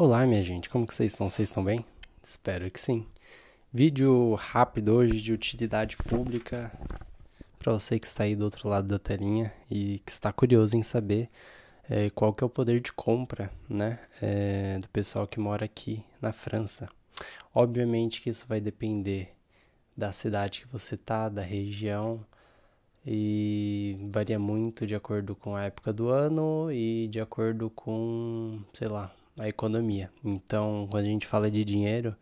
Olá, minha gente, como que vocês estão? Vocês estão bem? Espero que sim. Vídeo rápido hoje de utilidade pública para você que está aí do outro lado da telinha e que está curioso em saber é, qual que é o poder de compra, né, é, do pessoal que mora aqui na França. Obviamente que isso vai depender da cidade que você tá, da região e varia muito de acordo com a época do ano e de acordo com, sei lá, a economia. Então, quando a gente fala de dinheiro,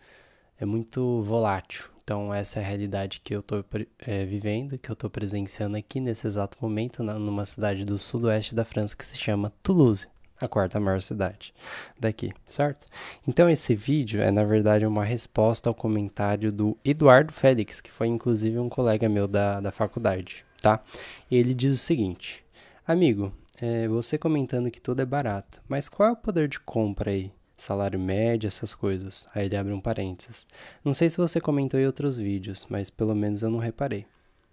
é muito volátil. Então, essa é a realidade que eu estou é, vivendo, que eu estou presenciando aqui nesse exato momento, na, numa cidade do sudoeste da França que se chama Toulouse, a quarta maior cidade daqui, certo? Então, esse vídeo é, na verdade, uma resposta ao comentário do Eduardo Félix, que foi inclusive um colega meu da, da faculdade, tá? Ele diz o seguinte: Amigo, é, você comentando que tudo é barato, mas qual é o poder de compra aí? Salário médio, essas coisas. Aí ele abre um parênteses. Não sei se você comentou em outros vídeos, mas pelo menos eu não reparei.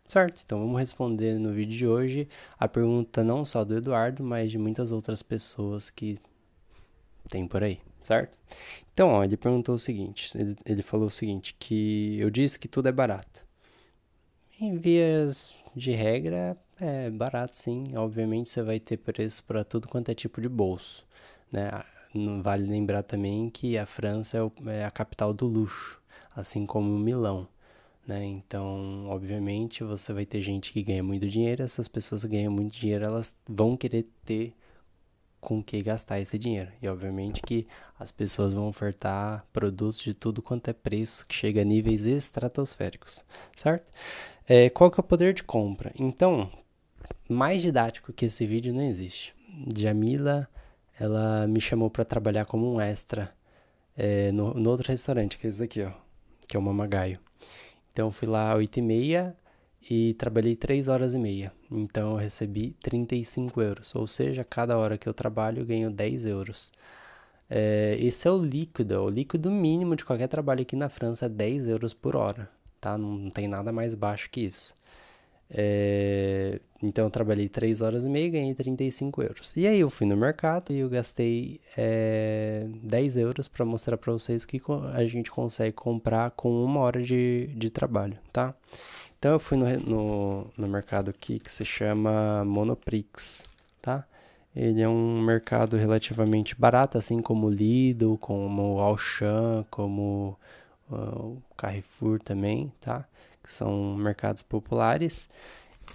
Certo, então vamos responder no vídeo de hoje a pergunta não só do Eduardo, mas de muitas outras pessoas que tem por aí, certo? Então, ó, ele perguntou o seguinte, ele, ele falou o seguinte, que eu disse que tudo é barato em vias de regra, é barato sim. Obviamente você vai ter preço para tudo quanto é tipo de bolso. Né? Vale lembrar também que a França é, é a capital do luxo, assim como Milão. Né? Então, obviamente, você vai ter gente que ganha muito dinheiro, essas pessoas que ganham muito dinheiro, elas vão querer ter com que gastar esse dinheiro. E obviamente que as pessoas vão ofertar produtos de tudo quanto é preço, que chega a níveis estratosféricos, certo? É, qual que é o poder de compra? Então, mais didático que esse vídeo não existe. Jamila, ela me chamou para trabalhar como um extra é, no, no, outro restaurante, que é esse daqui, ó, que é o Mamagaio. Então, eu fui lá às 8h30, e trabalhei 3 horas e meia. Então eu recebi 35 euros, ou seja, cada hora que eu trabalho eu ganho 10 euros. É, esse é o líquido, é o líquido mínimo de qualquer trabalho aqui na França é 10 euros por hora, tá? Não tem nada mais baixo que isso. É, então eu trabalhei 3 horas e meia e ganhei 35 euros. E aí eu fui no mercado e eu gastei é, 10 euros para mostrar para vocês que a gente consegue comprar com uma hora de, de trabalho, tá? Tá? Então eu fui no, no, no mercado aqui que se chama Monoprix, tá? Ele é um mercado relativamente barato, assim como o Lidl, como o Auchan, como ah, o Carrefour também, tá? Que são mercados populares.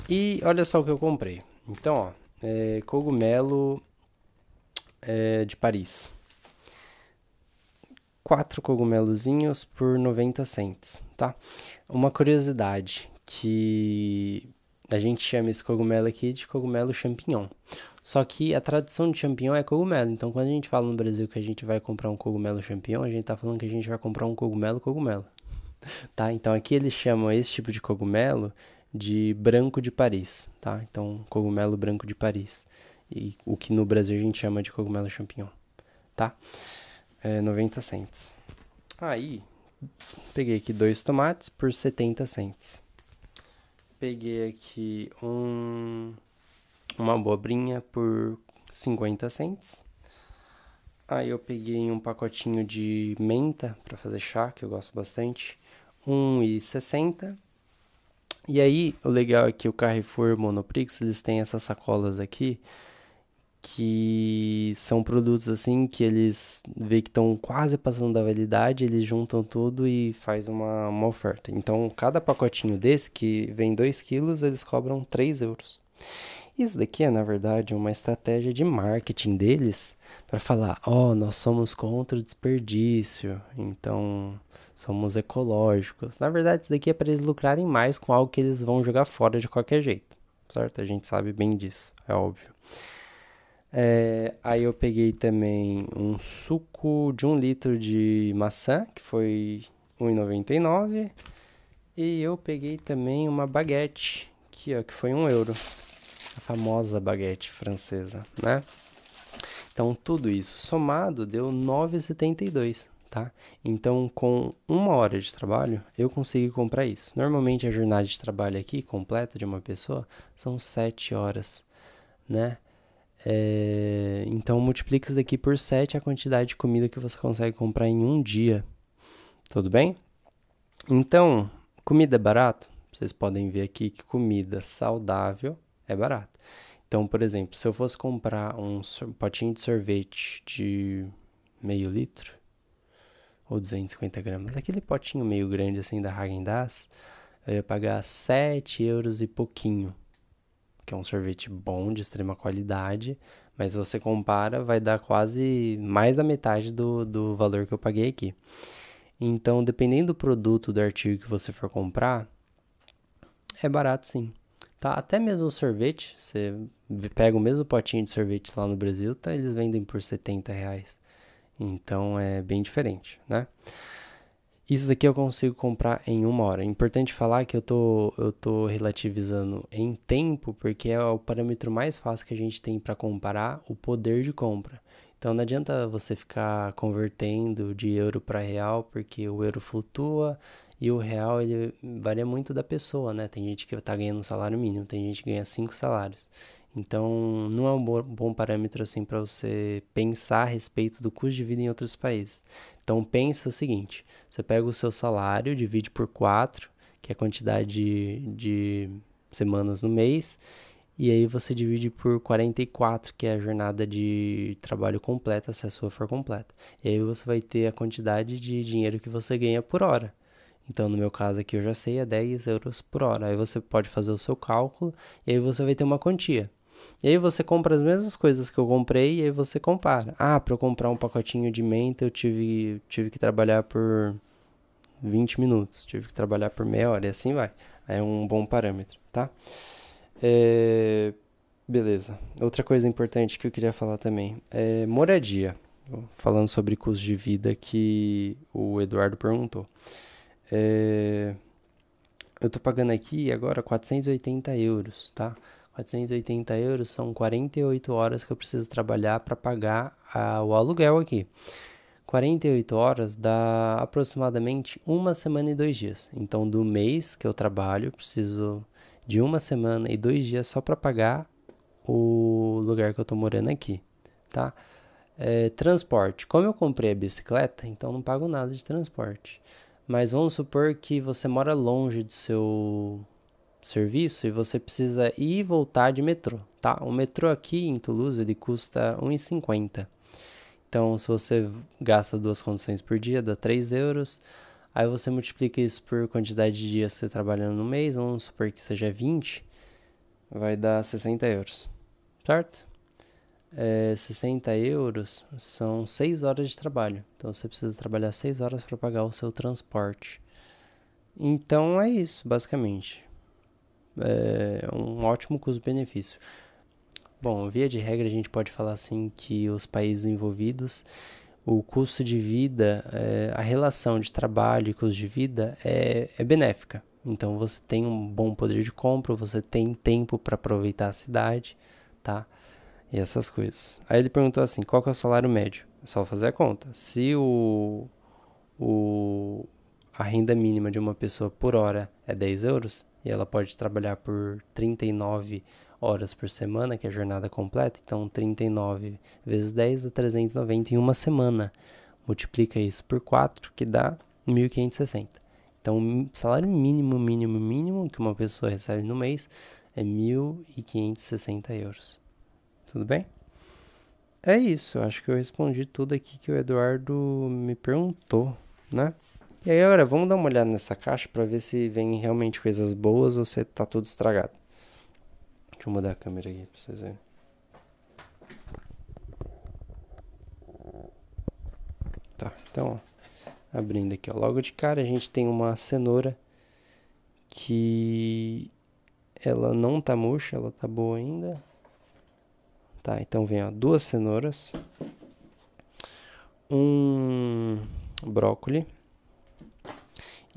E olha só o que eu comprei. Então, ó, é, cogumelo é, de Paris. Quatro cogumelozinhos por 90 cents, tá? Uma curiosidade que a gente chama esse cogumelo aqui de cogumelo champignon. Só que a tradução de champignon é cogumelo. Então, quando a gente fala no Brasil que a gente vai comprar um cogumelo champignon, a gente tá falando que a gente vai comprar um cogumelo cogumelo. Tá? Então, aqui eles chamam esse tipo de cogumelo de branco de Paris, tá? Então, cogumelo branco de Paris. E o que no Brasil a gente chama de cogumelo champignon, tá? É 90 cents. Aí, peguei aqui dois tomates por 70 cents peguei aqui um, uma abobrinha por 50 cents. Aí eu peguei um pacotinho de menta para fazer chá, que eu gosto bastante, 1,60. E aí, o legal é que o Carrefour Monoprix, eles têm essas sacolas aqui, que são produtos assim que eles veem que estão quase passando da validade, eles juntam tudo e faz uma, uma oferta. Então, cada pacotinho desse, que vem 2 quilos, eles cobram 3 euros. Isso daqui é, na verdade, uma estratégia de marketing deles para falar: ó, oh, nós somos contra o desperdício, então somos ecológicos. Na verdade, isso daqui é para eles lucrarem mais com algo que eles vão jogar fora de qualquer jeito, certo? A gente sabe bem disso, é óbvio. É, aí eu peguei também um suco de um litro de maçã, que foi R$1,99. E eu peguei também uma baguete, que, ó, que foi um euro. A famosa baguete francesa, né? Então tudo isso somado deu 9,72, tá? Então com uma hora de trabalho eu consegui comprar isso. Normalmente a jornada de trabalho aqui completa de uma pessoa são sete horas, né? É, então multiplica isso daqui por 7 a quantidade de comida que você consegue comprar em um dia. Tudo bem? Então, comida é barato? Vocês podem ver aqui que comida saudável é barato. Então, por exemplo, se eu fosse comprar um potinho de sorvete de meio litro ou 250 gramas, aquele potinho meio grande assim da Häagen-Dazs, eu ia pagar 7 euros e pouquinho que é um sorvete bom, de extrema qualidade, mas você compara, vai dar quase mais da metade do, do valor que eu paguei aqui. Então, dependendo do produto, do artigo que você for comprar, é barato sim. Tá, até mesmo o sorvete, você pega o mesmo potinho de sorvete lá no Brasil, tá, eles vendem por 70 reais. Então é bem diferente, né? Isso daqui eu consigo comprar em uma hora. É importante falar que eu tô, eu tô relativizando em tempo, porque é o parâmetro mais fácil que a gente tem para comparar o poder de compra. Então não adianta você ficar convertendo de euro para real, porque o euro flutua e o real ele varia muito da pessoa, né? Tem gente que está ganhando um salário mínimo, tem gente que ganha cinco salários. Então, não é um bom parâmetro assim para você pensar a respeito do custo de vida em outros países. Então, pensa o seguinte: você pega o seu salário, divide por 4, que é a quantidade de, de semanas no mês, e aí você divide por 44, que é a jornada de trabalho completa, se a sua for completa. E aí você vai ter a quantidade de dinheiro que você ganha por hora. Então, no meu caso aqui, eu já sei, é 10 euros por hora. Aí você pode fazer o seu cálculo e aí você vai ter uma quantia. E aí você compra as mesmas coisas que eu comprei e aí você compara. Ah, para eu comprar um pacotinho de menta eu tive, tive que trabalhar por 20 minutos, tive que trabalhar por meia hora e assim vai. é um bom parâmetro, tá? É... Beleza. Outra coisa importante que eu queria falar também é moradia. Falando sobre custo de vida que o Eduardo perguntou. É... Eu tô pagando aqui agora 480 euros, tá? 480 euros são 48 horas que eu preciso trabalhar para pagar a, o aluguel aqui. 48 horas dá aproximadamente uma semana e dois dias. Então, do mês que eu trabalho, preciso de uma semana e dois dias só para pagar o lugar que eu estou morando aqui, tá? É, transporte. Como eu comprei a bicicleta, então não pago nada de transporte. Mas vamos supor que você mora longe do seu serviço e você precisa ir e voltar de metrô, tá? O metrô aqui em Toulouse ele custa 1,50. Então, se você gasta duas condições por dia, dá 3 euros. Aí você multiplica isso por quantidade de dias que você tá trabalhando no mês, vamos supor que seja 20, vai dar 60 euros, certo? É, 60 euros são 6 horas de trabalho. Então você precisa trabalhar 6 horas para pagar o seu transporte. Então é isso, basicamente é um ótimo custo-benefício. Bom, via de regra, a gente pode falar assim que os países envolvidos, o custo de vida, é, a relação de trabalho e custo de vida é, é benéfica. Então você tem um bom poder de compra, você tem tempo para aproveitar a cidade, tá? E essas coisas. Aí ele perguntou assim: qual que é o salário médio? É só fazer a conta. Se o, o, a renda mínima de uma pessoa por hora é 10 euros, e ela pode trabalhar por 39 horas por semana, que é a jornada completa, então 39 vezes 10 dá 390 em uma semana. Multiplica isso por 4, que dá 1.560. Então, o salário mínimo, mínimo, mínimo que uma pessoa recebe no mês é 1.560 euros. Tudo bem? É isso, acho que eu respondi tudo aqui que o Eduardo me perguntou, né? E aí, agora, vamos dar uma olhada nessa caixa para ver se vem realmente coisas boas ou se tá tudo estragado. Deixa eu mudar a câmera aqui para vocês verem. Tá, então, ó, abrindo aqui, ó, logo de cara a gente tem uma cenoura que ela não tá murcha, ela tá boa ainda. Tá, então vem ó, duas cenouras, um brócolis.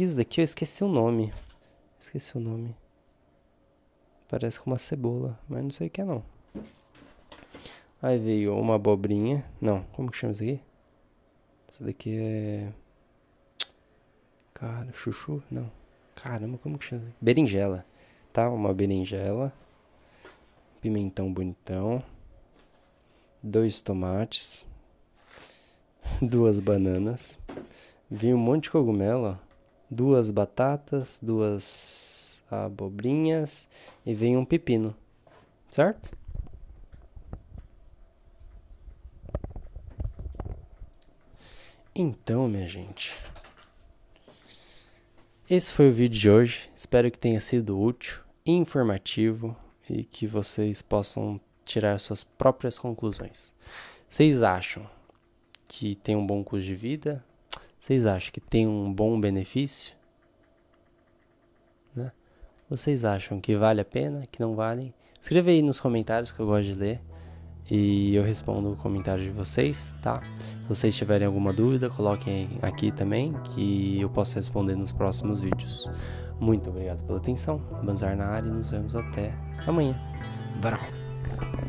Isso daqui eu esqueci o nome. Esqueci o nome. Parece com uma cebola, mas não sei o que é não. Aí veio uma abobrinha. Não, como que chama isso aqui? Isso daqui é... Cara, chuchu? Não. Caramba, como que chama isso aqui? Berinjela. Tá, uma berinjela. Pimentão bonitão. Dois tomates. Duas bananas. Vinha um monte de cogumelo, ó duas batatas, duas abobrinhas e vem um pepino, certo? Então, minha gente, esse foi o vídeo de hoje. Espero que tenha sido útil, informativo e que vocês possam tirar suas próprias conclusões. Vocês acham que tem um bom custo de vida? Vocês acham que tem um bom benefício? Né? Vocês acham que vale a pena, que não valem? Escreve aí nos comentários que eu gosto de ler e eu respondo o comentário de vocês, tá? Se vocês tiverem alguma dúvida, coloquem aqui também que eu posso responder nos próximos vídeos. Muito obrigado pela atenção, Banzar na área e nos vemos até amanhã. Tchau.